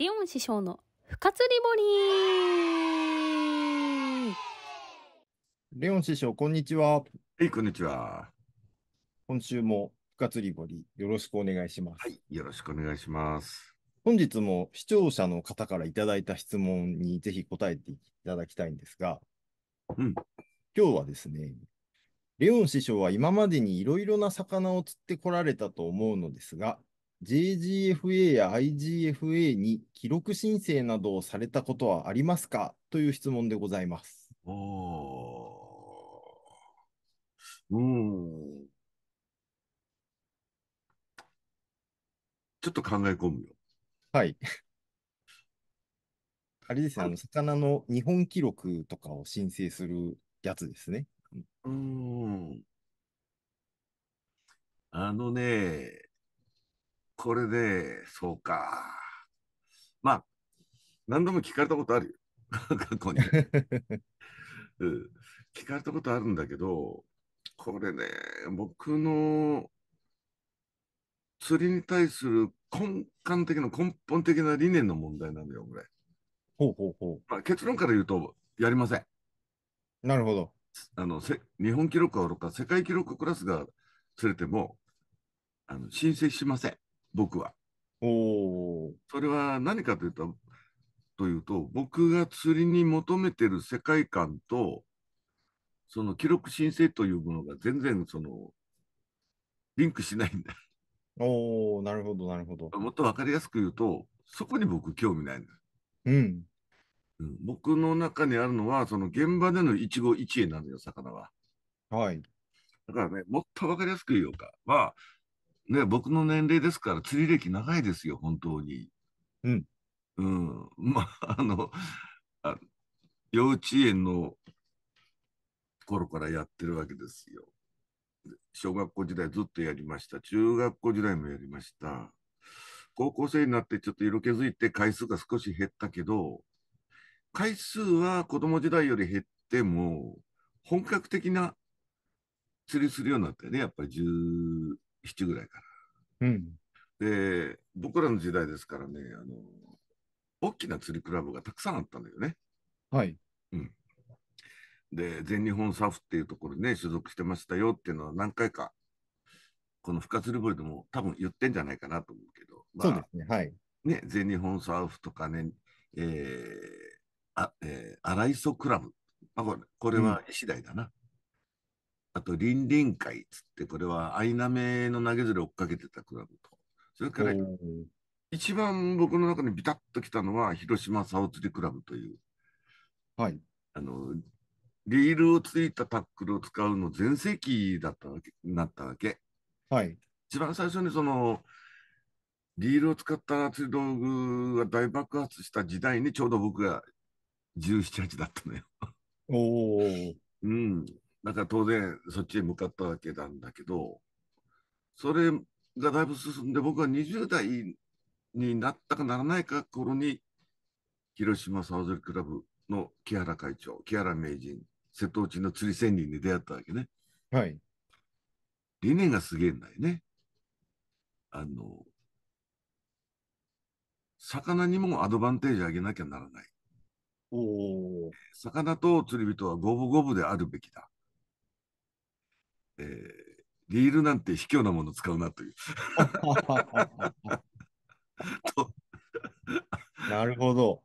リオン師匠の不活リボリーリオン師匠、こんにちは。はい、こんにちは。今週も不活リボリーよろしくお願いします。はい、よろしくお願いします。本日も視聴者の方からいただいた質問にぜひ答えていただきたいんですが、うん今日はですね、レオン師匠は今までにいろいろな魚を釣ってこられたと思うのですが、JGFA や IGFA に記録申請などをされたことはありますかという質問でございます。おうん。ちょっと考え込むよ。はい。あれですね、あの魚の日本記録とかを申請するやつですね。うん。あのね、これで、そうか。まあ、何度も聞かれたことあるよ。過去に、うん。聞かれたことあるんだけど、これね、僕の釣りに対する根幹的な根本的な理念の問題なのよ、これ。ほうほうほう。まあ、結論から言うと、やりません。なるほど。あのせ日本記録はおろか、世界記録クラスが釣れても、あの申請しません。僕は。おそれは何かというと、というと、僕が釣りに求めてる世界観と、その記録申請というものが全然その、リンクしないんだ。おおなるほど、なるほど。もっと分かりやすく言うと、そこに僕興味ないんです。うん。僕の中にあるのは、その現場での一期一会なんだよ、魚は。はい。だからね、もっと分かりやすく言おうか。は、まあ、ね、僕の年齢ですから、釣り歴長いですよ、本当に。うん。うん。まあ、あの、あ幼稚園の頃からやってるわけですよ。小学校時代ずっとやりました。中学校時代もやりました。高校生になってちょっと色気づいて回数が少し減ったけど、回数は子供時代より減っても、本格的な釣りするようになったよね。やっぱり10、7ぐらいから。うん、で、僕らの時代ですからね、あの、大きな釣りクラブがたくさんあったんだよね。はい。うん。で、全日本サフっていうところにね、所属してましたよっていうのは何回か、この深釣り堀でも多分言ってんじゃないかなと思うけど、まあ、そうですね、はい。ね、全日本サーフとかね、えー、あ、えー、荒磯クラブ。あこれこれは次第だな。あと、林林会っつって、これはアイナメの投げずれ追っかけてたクラブと、それから、一番僕の中にビタッときたのは、広島サオ釣りクラブという、はい。あの、リールをついたタックルを使うの全盛期だったわけ、なったわけ。はい。一番最初にその、リールを使った釣り道具が大爆発した時代にちょうど僕が17、8だったのよ。おお。うん。んか当然そっちへ向かったわけなんだけど、それがだいぶ進んで、僕は20代になったかならないか頃に、広島ウ釣りクラブの木原会長、木原名人、瀬戸内の釣り仙人に出会ったわけね。はい。理念がすげえんだよね。あの、魚にもアドバンテージあげなきゃならない。お魚と釣り人は五分五分であるべきだ。えー、リールなんて卑怯なもの使うなという。となるほど。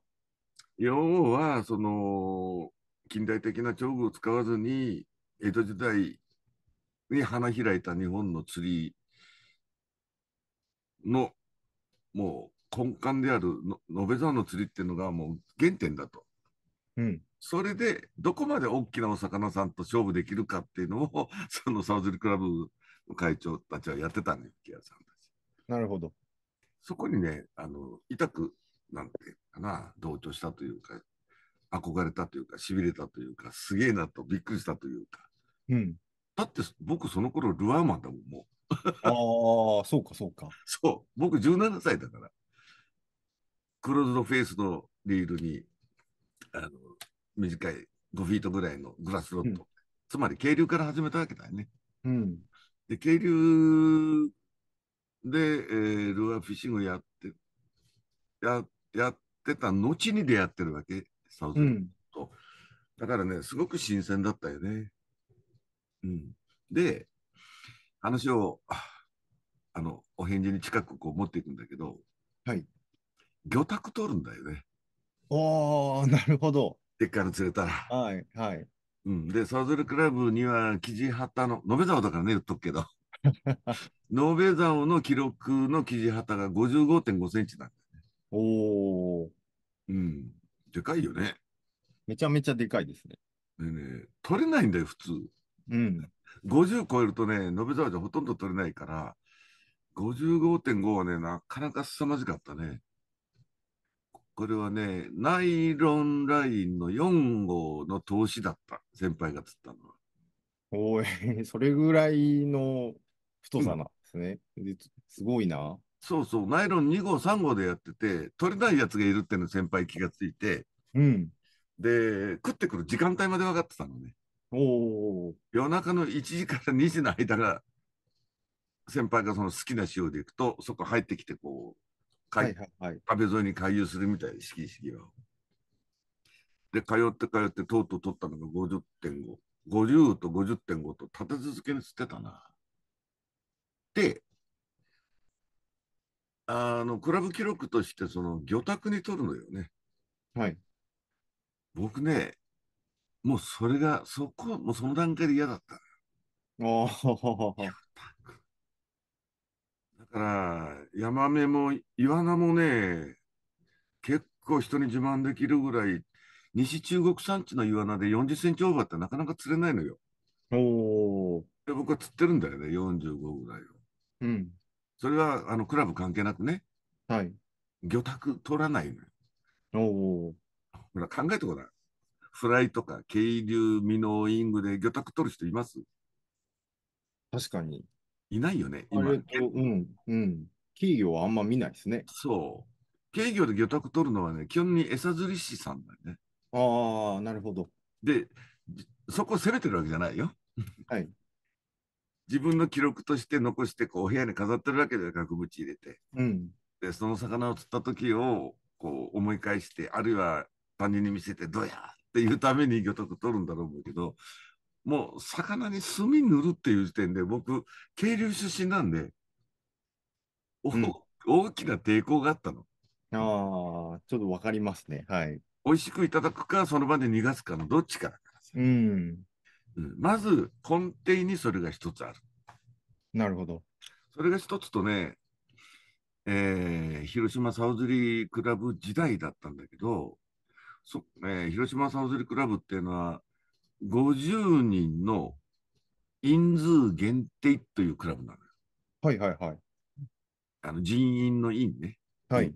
要は、その、近代的な調具を使わずに、江戸時代に花開いた日本の釣りの、もう根幹であるの、延べ沢の釣りっていうのがもう原点だと。うん、それで、どこまで大きなお魚さんと勝負できるかっていうのを、そのサウズリクラブの会長たちはやってたのよ、木屋さんたち。なるほど。そこにね、あの、痛く、なんていうかな、同調したというか、憧れたというか、しびれたというか、すげえなとびっくりしたというか。うん。だって僕その頃ルアーマンだもん、もう。ああ、そうか、そうか。そう。僕17歳だから。クローズドフェイスのリールにあの短い5フィートぐらいのグラスロット、うん、つまり渓流から始めたわけだよね。うん、で渓流で、えー、ルアーフィッシングやってややってた後に出会ってるわけサウザンと、だからねすごく新鮮だったよね。うん、で話をあのお返事に近くこう持っていくんだけど、はい、魚拓取るんだよね。おー、なるほど。でっかいの釣れたら。はい、はい。うん、で、サズルクラブには、キジハタの、延べ竿だからね、言っとくけど。延べ竿の記録のキジハタが55.5センチなんだね。おー。うん。でかいよね。めちゃめちゃでかいですね。でね、取れないんだよ、普通。うん。50超えるとね、延べ沢じゃほとんど取れないから、55.5はね、なかなか凄まじかったね。これはね、ナイロンラインの4号の投資だった、先輩が釣ったのは。おえ それぐらいの太さなんですね。うん、すごいな。そうそう、ナイロン2号、3号でやってて、取れないやつがいるっての先輩気がついて、うん、で、食ってくる時間帯まで分かってたのね。お夜中の1時から2時の間が、先輩がその好きな塩でいくと、そこ入ってきて、こう、はいはいはい、壁沿いに回遊するみたいで、式式は。で、通って通って、とうとう取ったのが50.5。50と50.5と立て続けに釣ってたな。で、あの、クラブ記録として、その、魚拓に取るのよね。はい。僕ね、もうそれが、そこはもうその段階で嫌だった。おお。だから、ヤマメもイワナもね、結構人に自慢できるぐらい、西中国産地のイワナで40センチオーバーってなかなか釣れないのよ。おお。で、僕は釣ってるんだよね、45ぐらいを。うん。それは、あの、クラブ関係なくね。はい。魚拓取らないのよ。おお。ほら、考えてごらん。フライとか、渓流、ミノーイングで魚拓取る人います確かに。いないよね、今。うん、うん。企業はあんま見ないですね。そう。企業で魚拓取るのはね、基本に餌釣り師さんだよね。ああ、なるほど。で、そこを攻めてるわけじゃないよ。はい。自分の記録として残して、こう、部屋に飾ってるわけで、額縁入れて。うん。で、その魚を釣った時を、こう、思い返して、あるいは他人に見せて、どうやっていうために魚拓取るんだろうけど、もう魚に炭塗るっていう時点で僕、渓流出身なんで、うん、大きな抵抗があったの。ああ、ちょっとわかりますね。はい。美味しくいただくか、その場で逃がすかのどっちかだかうん、うん。まず根底にそれが一つある。なるほど。それが一つとね、えー、広島サウズリークラブ時代だったんだけど、そえー、広島サウズリークラブっていうのは、50人の人数限定というクラブなのよ。はいはいはい。あの人員の員ね。はい。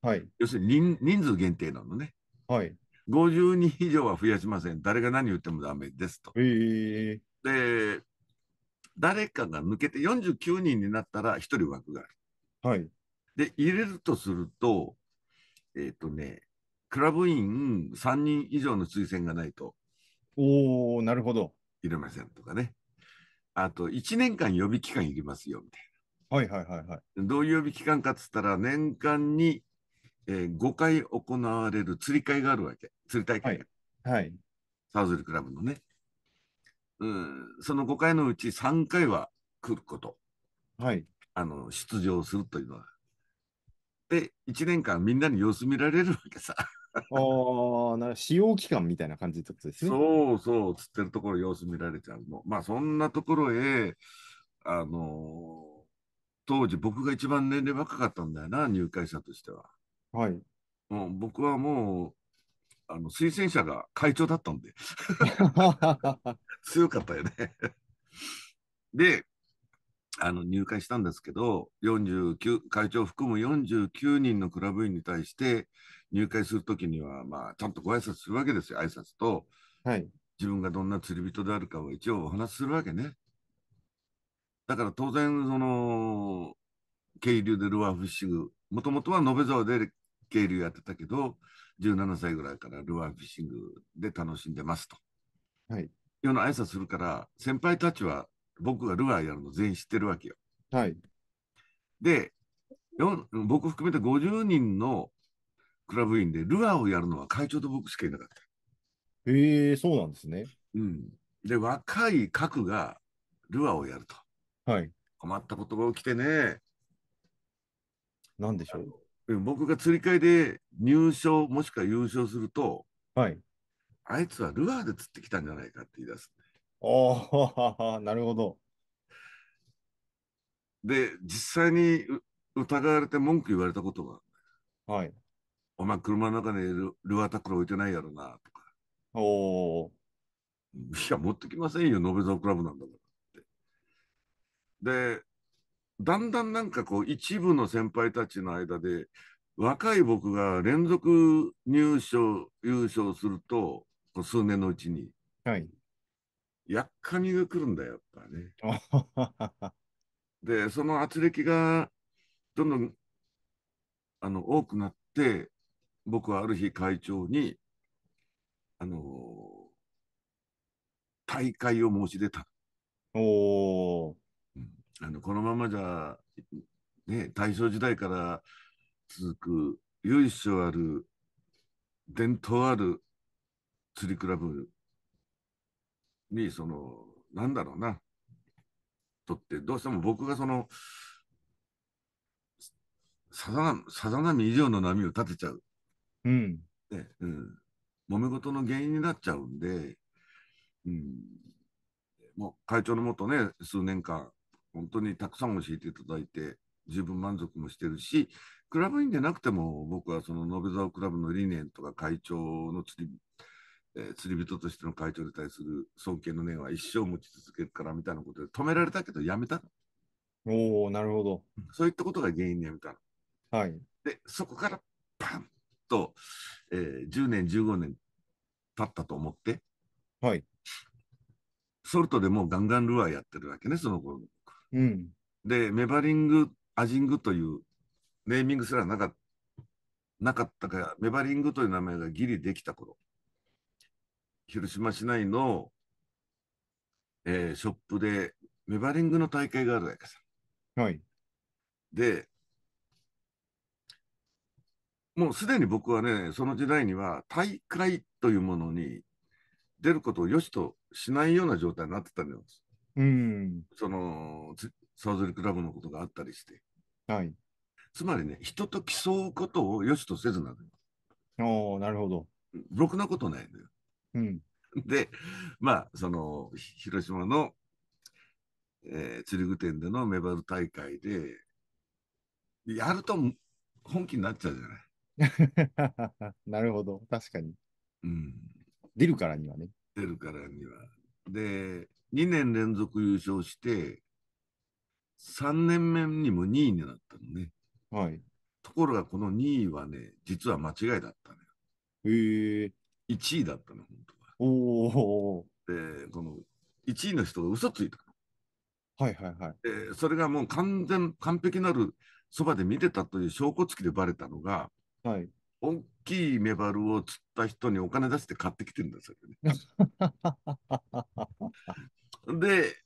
はい、要するに人数限定なのね。はい。50人以上は増やしません。誰が何言ってもダメですと。えー、で、誰かが抜けて49人になったら1人枠がある。はい。で、入れるとすると、えっ、ー、とね、クラブ員3人以上の推薦がないとおおなるほど。色目んとかね。あと、1年間予備期間いりますよ、みたいな。はいはいはいはい。どういう予備期間かっつったら、年間に、えー、5回行われる釣り会があるわけ。釣り大会が。はい。はい、サウズリクラブのね。うん、その5回のうち3回は来ること。はい。あの、出場するというのは。で、1年間みんなに様子見られるわけさ。ああ、な使用期間みたいな感じってことですね。そうそう、釣ってるところ様子見られちゃうの。まあ、そんなところへ、あのー、当時僕が一番年齢若かったんだよな、入会者としては。はい。もう僕はもう、あの、推薦者が会長だったんで。強かったよねで、あの入会したんですけど、49会長含む49人のクラブ員に対して、入会するときには、まあ、ちゃんとご挨拶するわけですよ、挨拶と、はい、自分がどんな釣り人であるかを一応お話しするわけね。だから当然、その、渓流でルアーフィッシング、もともとは延沢で渓流やってたけど、17歳ぐらいからルアーフィッシングで楽しんでますと。はい。ような挨拶するから、先輩たちは僕がルアーやるの全員知ってるわけよ。はい。で、僕含めて50人のクラブ員で、ルアーをやるのは会長と僕しかいなかった。へえー、そうなんですね。うん。で、若い核がルアーをやると。はい。困ったことが起きてね。なんでしょう。僕が釣り会で入賞もしくは優勝すると、はい。あいつはルアーで釣ってきたんじゃないかって言い出す。ああ、なるほど。で、実際に疑われて文句言われたことが、はい。お前車の中にルルアタックル置いてないやろな、とか。おお。いや、持ってきませんよ、ノベゾクラブなんだからって。で、だんだんなんかこう、一部の先輩たちの間で、若い僕が連続入賞、優勝すると、数年のうちに、はい。やっかみが来るんだよ、やっぱね。で、その圧力がどんどんあの多くなって、僕はある日会長に、あのー、大会を申し出た。おうん、あのこのままじゃ、ね、大正時代から続く由緒ある伝統ある釣りクラブに、その、なんだろうな、とって、どうしても僕がその、さざなさざ波以上の波を立てちゃう。うん。ね、うん。揉め事の原因になっちゃうんで、うん。もう会長のもとね、数年間、本当にたくさん教えていただいて、十分満足もしてるし、クラブ員でなくても、僕はその延沢クラブの理念とか会長の釣り、えー、釣り人としての会長に対する尊敬の念は一生持ち続けるからみたいなことで止められたけどやめたの。おおなるほど。そういったことが原因でやめたの。はい。で、そこからパンと、えー、10年、15年経ったと思って、はい。ソルトでもうガンガンルアーやってるわけね、その頃。うん。で、メバリング、アジングというネーミングすらなかった。なかったか、メバリングという名前がギリできた頃。広島市内の、えー、ショップでメバリングの大会があるわけさ。はい。で、もうすでに僕はね、その時代には大会というものに出ることを良しとしないような状態になってたんです。うん。その、ウ釣リクラブのことがあったりして。はい。つまりね、人と競うことを良しとせずなのよ。おなるほど。ろくなことないよ。うん、で、まあ、その、広島の、えー、釣り具店でのメバル大会で、やると本気になっちゃうじゃない。なるほど、確かに。うん、出るからにはね。出るからには。で、2年連続優勝して、3年目にも2位になったのね。はい。ところが、この2位はね、実は間違いだったのよ。へえ1位だったの、本当は。おお。で、この1位の人が嘘ついたはいはいはい。で、それがもう完全、完璧なるそばで見てたという証拠付きでバレたのが、はい。大きいメバルを釣った人にお金出して買ってきてるんですよね。で、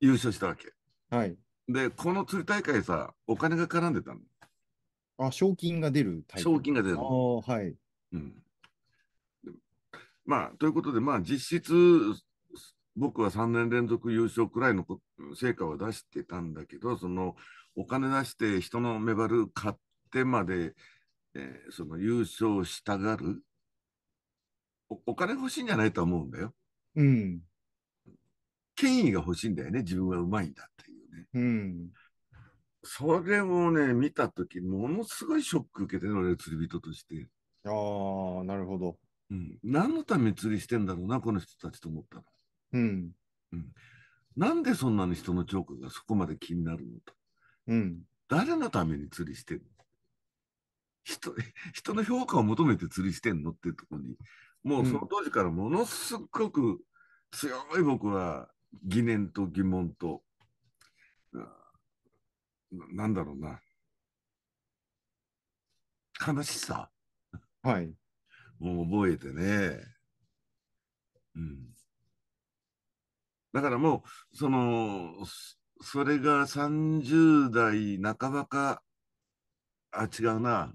優勝したわけ。はい。で、この釣り大会さ、お金が絡んでたの。あ、賞金が出る賞金が出る。ああ、はい。うん。まあ、ということで、まあ、実質、僕は3年連続優勝くらいの成果は出してたんだけど、そのお金出して人のメバル買ってまで、えー、その優勝したがるお、お金欲しいんじゃないと思うんだよ。うん。権威が欲しいんだよね、自分はうまいんだっていうね。うん。それをね、見たとき、ものすごいショック受けてね、俺、釣り人として。ああ、なるほど。うん、何のために釣りしてんだろうな、この人たちと思ったの。うん。うん、なんでそんなに人のチョがそこまで気になるのと。うん。誰のために釣りしてんの人、人の評価を求めて釣りしてんのっていうところに、もうその当時からものすごく強い僕は疑念と疑問と、なんだろうな。悲しさ。はい。もう覚えてね。うん。だからもう、その、それが30代半ばか、あ、違うな。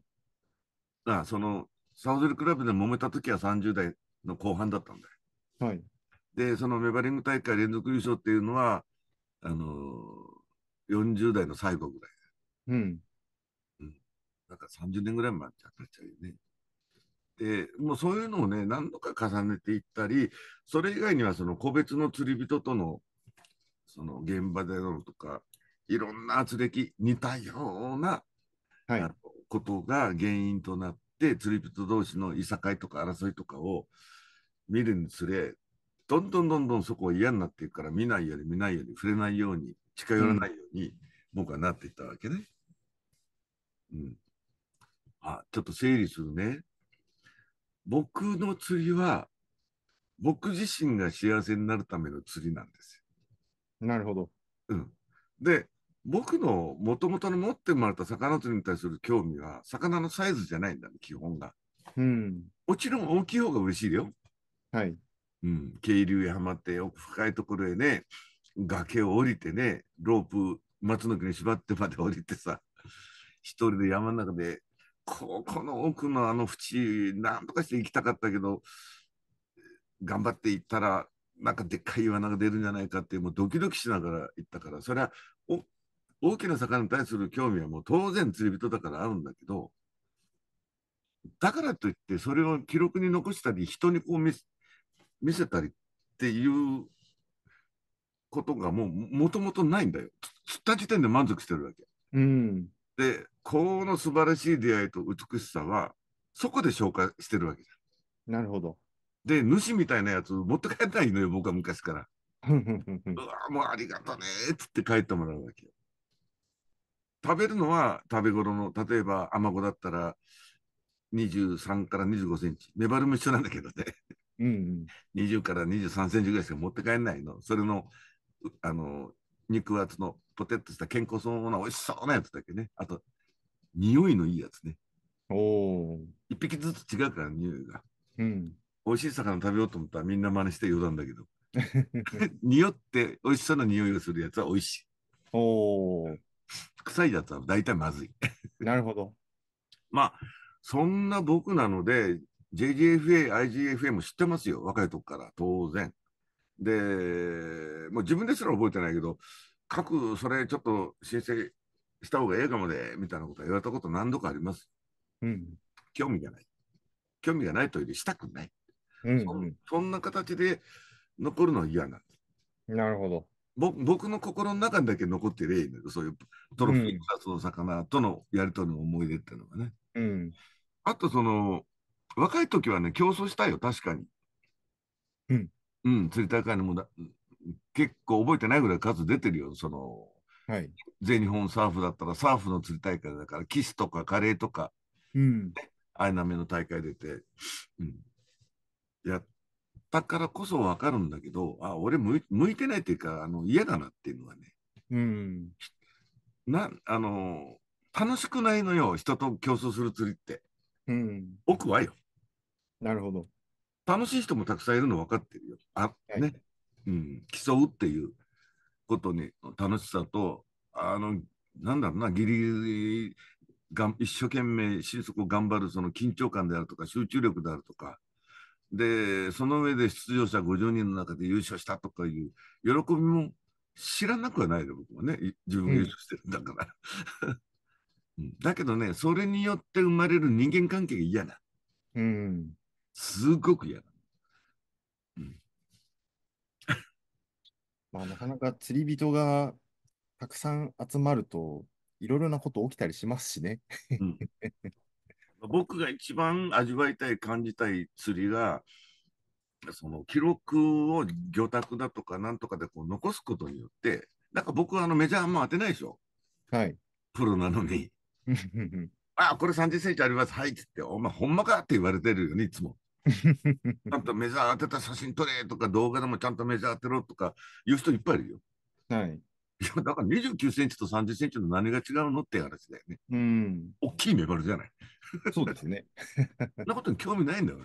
あ、その、サウジルクラブで揉めた時は30代の後半だったんだよ。はい。で、そのメバリング大会連続優勝っていうのは、あのー、40代の最後ぐらい。うん。うん。なんか30年ぐらい前になっちゃうよね。、もうそういうのをね、何度か重ねていったり、それ以外にはその個別の釣り人との、その現場でのとか、いろんな圧力、似たような、はい、ことが原因となって、釣り人同士のいさかいとか争いとかを見るにつれ、どんどんどんどんそこは嫌になっていくから、見ないより見ないより触れないように、近寄らないように、僕はなっていったわけね。うん。あ、ちょっと整理するね。僕の釣りは、僕自身が幸せになるための釣りなんですよ。なるほど。うん。で、僕のもともとの持ってもらった魚釣りに対する興味は、魚のサイズじゃないんだ、ね、基本が。うん。もちろん大きい方が嬉しいよ。はい。うん。渓流へはまって、奥深いところへね、崖を降りてね、ロープ、松の木に縛ってまで降りてさ、一人で山の中でここの奥のあの縁なんとかして行きたかったけど頑張って行ったらなんかでっかい岩が出るんじゃないかってもうドキドキしながら行ったからそれは大きな魚に対する興味はもう当然釣り人だからあるんだけどだからといってそれを記録に残したり人にこう見せたりっていうことがもうもともとないんだよ釣った時点で満足してるわけ。うんで、この素晴らしい出会いと美しさは、そこで紹介してるわけじゃん。なるほど。で、主みたいなやつ持って帰らないのよ、僕は昔から。うわもうありがとねっつって帰ってもらうわけよ。食べるのは食べ頃の、例えばアマゴだったら23から25センチ。メバルも一緒なんだけどね。うん、うん、20から23センチぐらいしか持って帰らないの。それの、あの、肉厚のポテッとした健康そうな美味しそうなやつだけね。あと、匂いのいいやつね。おお。一匹ずつ違うから、匂いが。うん。美味しい魚食べようと思ったらみんな真似して余談だけど。匂って美味しそうな匂いをするやつは美味しい。おお。臭いやつは大体まずい。なるほど。まあ、そんな僕なので、JGFA、IGFA も知ってますよ。若いとこから、当然。で、もう自分ですら覚えてないけど、各、それちょっと申請した方がええかもで、みたいなことは言われたこと何度かあります。うん。興味がない。興味がないというよりしたくない。うん、うんそ、そんな形で残るのは嫌なんです。なるほど。ぼ僕の心の中だけ残ってよ。そういうトロフィークスの魚とのやり取りの思い出っていうのがね。うん。あとその、若い時はね、競争したいよ、確かに。うん。うん、釣り大会のもだ結構覚えてないぐらい数出てるよ、その、はい、全日本サーフだったら、サーフの釣り大会だから、キスとかカレーとか、うん、アイナメの大会出て、うん、やったからこそ分かるんだけど、あ、俺向い向いてないっていうか、あの嫌だなっていうのはね、うん、なあの楽しくないのよ、人と競争する釣りって。うん、奥はよ。なるほど。楽しい人もたくさんいるの分かってるよ。あ、ね。うん、競うっていうことに楽しさと、あの、なんだろうな、ギリギリが一生懸命心底頑張るその緊張感であるとか集中力であるとか、で、その上で出場者50人の中で優勝したとかいう喜びも知らなくはないで、僕もね、自分が優勝してるんだから。うん、だけどね、それによって生まれる人間関係が嫌な。うん。すごく嫌な。まあ、なかなか釣り人がたくさん集まると、いろいろなこと起きたりしますしね。僕が一番味わいたい、感じたい釣りが、その記録を魚拓だとかなんとかでこう残すことによって、なんか僕はあのメジャーあんま当てないでしょ。はい。プロなのに。あ、これ30センチあります。はい。っつって、お前ほんまかって言われてるよね、いつも。ちゃんとメジャー当てた写真撮れとか、動画でもちゃんとメジャー当てろとかいう人いっぱいいるよ。はい。いや、だから29センチと30センチの何が違うのって話だよね。うん。大きいメバルじゃない。そうですね。そんなことに興味ないんだよ、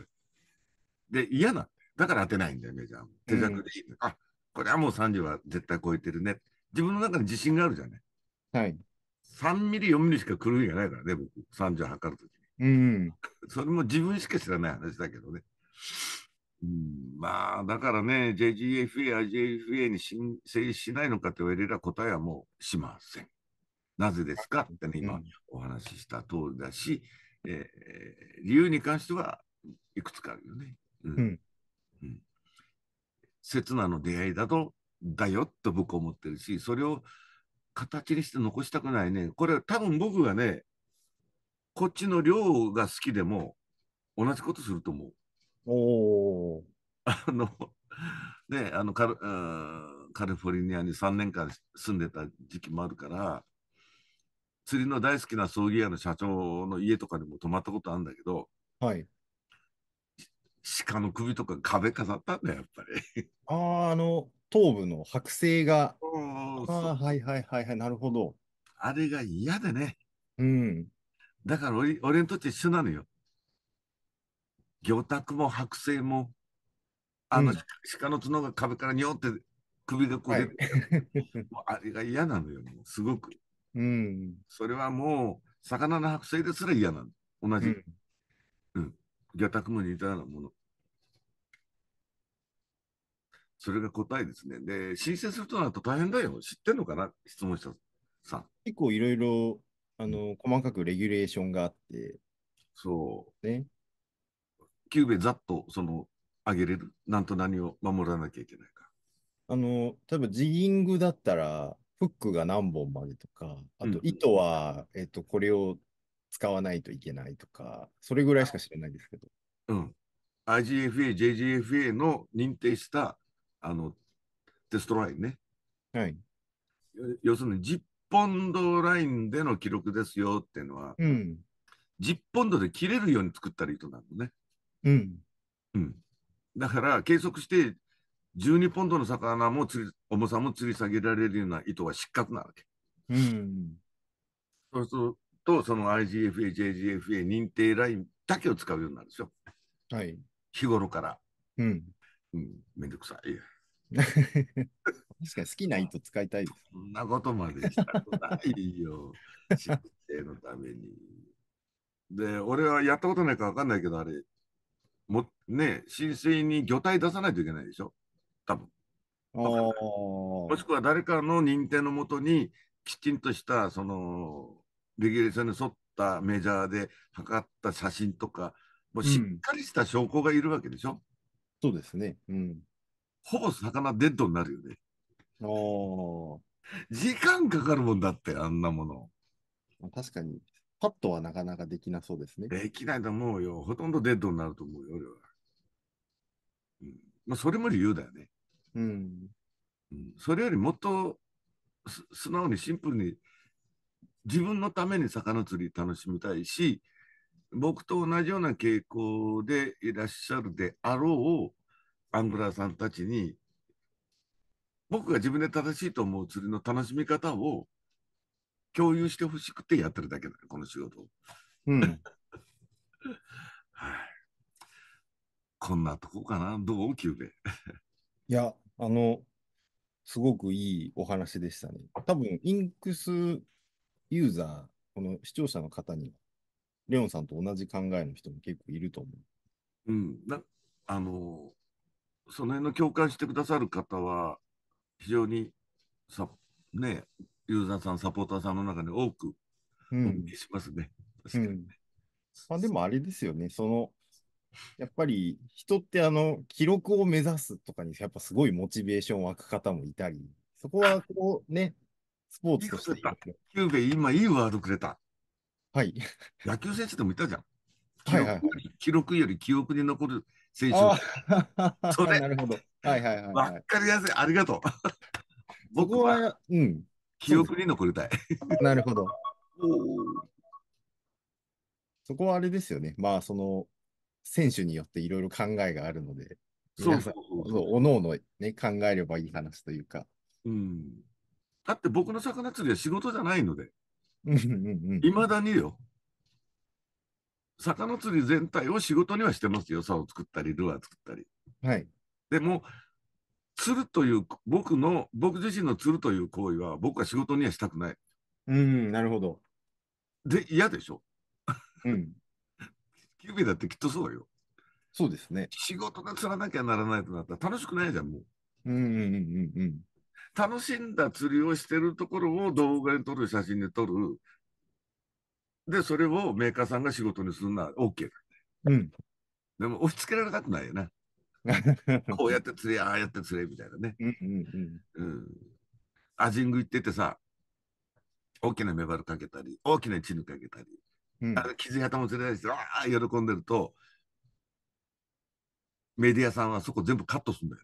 俺。で、嫌なだから当てないんだよ、メジャー。手弱でいい、うん、あ、これはもう30は絶対超えてるね。自分の中に自信があるじゃない。はい。3ミリ、4ミリしか狂いがないからね、僕。30測るときに。うん、それも自分しか知らない話だけどね。うん、まあ、だからね、JGFA、IGFA に申請しないのかと言われれば答えはもうしません。なぜですかってね、今お話しした通りだし、うん、えー、理由に関してはいくつかあるよね。うん。うん。刹那の出会いだと、だよと僕は思ってるし、それを形にして残したくないね。これは多分僕がね、こっちの量が好きでも同じことすると思う。おお。あのねあのカルカリフォルニアに3年間住んでた時期もあるから釣りの大好きな葬儀屋の社長の家とかにも泊まったことあるんだけど、はい、鹿の首とか壁飾ったんだよやっぱり。あああの頭部の剥製が。ああはいはいはいはいなるほど。あれが嫌でね。うん。だから俺俺にとって一緒なのよ。魚拓も剥製も、あの、うん、鹿の角が壁からにょって首がこう出て、はい、あれが嫌なのよ、すごく。うん、それはもう、魚の剥製ですら嫌なの。同じ。うん。魚、う、拓、も似たようなもの。それが答えですね。で、申請するとなると大変だよ。知ってんのかな質問者さん。結構いろいろあの、細かくレギュレーションがあって、そう。ね。キューベざっと、その、あげれる、なんと何を守らなきゃいけないか。あの、例えばジギングだったら、フックが何本までとか、あと糸は、うん、えっと、これを使わないといけないとか、それぐらいしか知らないですけど。うん。IGFA、JGFA の認定した、あの、テストラインね。はい。要するにジッポンドラインでの記録ですよっていうのは、うん、10ポンドで切れるように作ったりとなのね。うん。うん。だから、計測して、12ポンドの魚も釣り、重さも吊り下げられるような糸は失格なわけ。うん。そうすると、その IGFA、JGFA 認定ラインだけを使うようになるんですよ。はい。日頃から。うん。うん、めんどくさい。確かに好きな糸使いたいです。そんなことまでしたくないよ。人生のために。で、俺はやったことないか分かんないけど、あれ、もね、申請に魚体出さないといけないでしょ多分。もしくは誰かの認定のもとに、きちんとした、その、レギュレーションに沿ったメジャーで測った写真とか、もうしっかりした証拠がいるわけでしょ、うん、そうですね。うん。ほぼ魚デッドになるよね。お時間かかるもんだって、あんなもの。確かに、パッとはなかなかできなそうですね。できないと思うよ。ほとんどデッドになると思うよ、俺は。うん、まあ、それも理由だよね。うん。うん、それよりもっと素直にシンプルに、自分のために魚釣り楽しみたいし、僕と同じような傾向でいらっしゃるであろうアングラーさんたちに僕が自分で正しいと思う釣りの楽しみ方を共有してほしくてやってるだけだこの仕事を。うんはい、こんなとこかなどうキューベいやあのすごくいいお話でしたね。多分インクスユーザーこの視聴者の方にはレオンさんと同じ考えの人も結構いると思う。うん、なあのその辺の共感してくださる方は非常にさ、ね、ユーザーさん、サポーターさんの中で多くお見しますね。まあ、でもあれですよね、そのやっぱり人ってあの記録を目指すとかにやっぱすごいモチベーション湧く方もいたり、そこはこうね、スポーツとしてキューベ今いいワードくれた。はい。野球選手でもいたじゃん。記録より,、記録より記憶に残る選手。そなるほど。はいはいはい、はい。わかりやすい。ありがとう。僕は、うん。記憶に残りたい。なるほど。そこはあれですよね。まあ、その、選手によっていろいろ考えがあるので、そうそうそうおのおの、ね、考えればいい話というか。うん、だって僕の魚釣りは仕事じゃないので、いまだによ。魚釣り全体を仕事にはしてますよ、竿を作ったり、ルアー作ったり。はい、でも、釣るという、僕の、僕自身の釣るという行為は、僕は仕事にはしたくない。うん、なるほど。で、嫌でしょ。うん。キュービーだってきっとそうよ。そうですね。仕事が釣らなきゃならないとなったら楽しくないじゃん、もう。うんうんうんうん。楽しんだ釣りをしてるところを動画に撮る、写真で撮る、で、それをメーカーさんが仕事にするのは OK だ、ね。うん。でも、押し付けられたくないよね。こうやって釣れ、ああやって釣れ、みたいなね。うんうんうん。アジング行っててさ、大きなメバルかけたり、大きなチヌかけたり、うん、あ傷旗も釣れたりしわあ、喜んでると、メディアさんはそこ全部カットするんだよ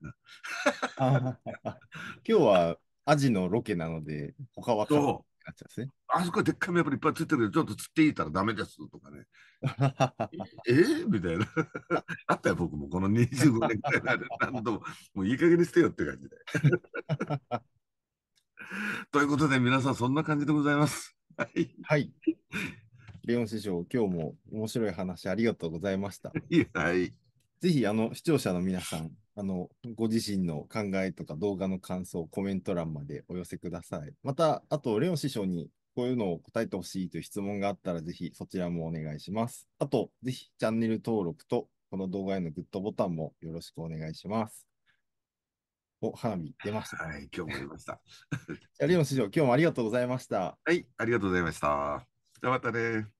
な。今日はアジのロケなので、他はカットになっちゃうんですね。あそこでっかい目盛りいっぱいついてるけど、ちょっと釣っていいたらダメですとかね。ええみたいな。あったよ、僕もこの25年くらいで 何度も、もういい加減にしてよって感じで。ということで、皆さんそんな感じでございます。はい。はい。レオン師匠、今日も面白い話ありがとうございました。はい。ぜひ、あの、視聴者の皆さん、あの、ご自身の考えとか動画の感想、コメント欄までお寄せください。また、あと、レオン師匠にこういうのを答えてほしいという質問があったら、ぜひそちらもお願いします。あと、ぜひチャンネル登録と、この動画へのグッドボタンもよろしくお願いします。お、花火出ました、ね、はい、今日も出ました。有ゃあ、師匠、今日もありがとうございました。はい、ありがとうございました。じゃあ、またね。